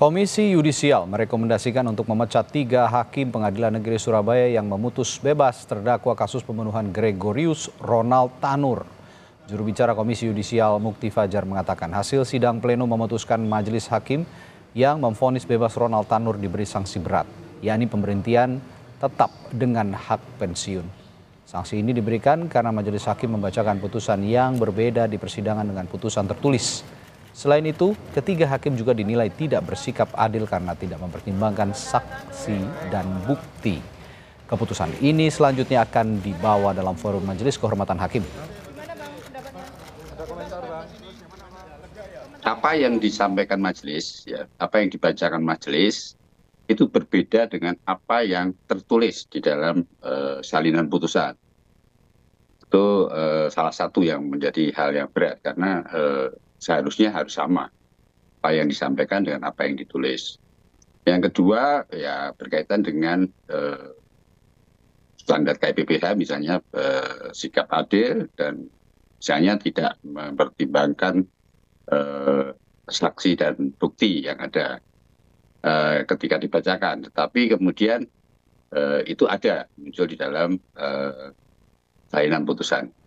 Komisi Yudisial merekomendasikan untuk memecat tiga hakim Pengadilan Negeri Surabaya yang memutus bebas terdakwa kasus pembunuhan Gregorius Ronald Tanur. Juru bicara Komisi Yudisial Mukti Fajar mengatakan hasil sidang pleno memutuskan majelis hakim yang memfonis bebas Ronald Tanur diberi sanksi berat, yakni pemberhentian tetap dengan hak pensiun. Sanksi ini diberikan karena majelis hakim membacakan putusan yang berbeda di persidangan dengan putusan tertulis. Selain itu, ketiga hakim juga dinilai tidak bersikap adil karena tidak mempertimbangkan saksi dan bukti. Keputusan ini selanjutnya akan dibawa dalam forum Majelis Kehormatan Hakim. Apa yang disampaikan majelis, ya, apa yang dibacakan majelis itu berbeda dengan apa yang tertulis di dalam uh, salinan putusan. Itu uh, salah satu yang menjadi hal yang berat karena uh, seharusnya harus sama apa yang disampaikan dengan apa yang ditulis. Yang kedua ya berkaitan dengan eh, standar KPPH misalnya eh, sikap adil dan misalnya tidak mempertimbangkan eh, saksi dan bukti yang ada eh, ketika dibacakan, tetapi kemudian eh, itu ada muncul di dalam eh, putusan.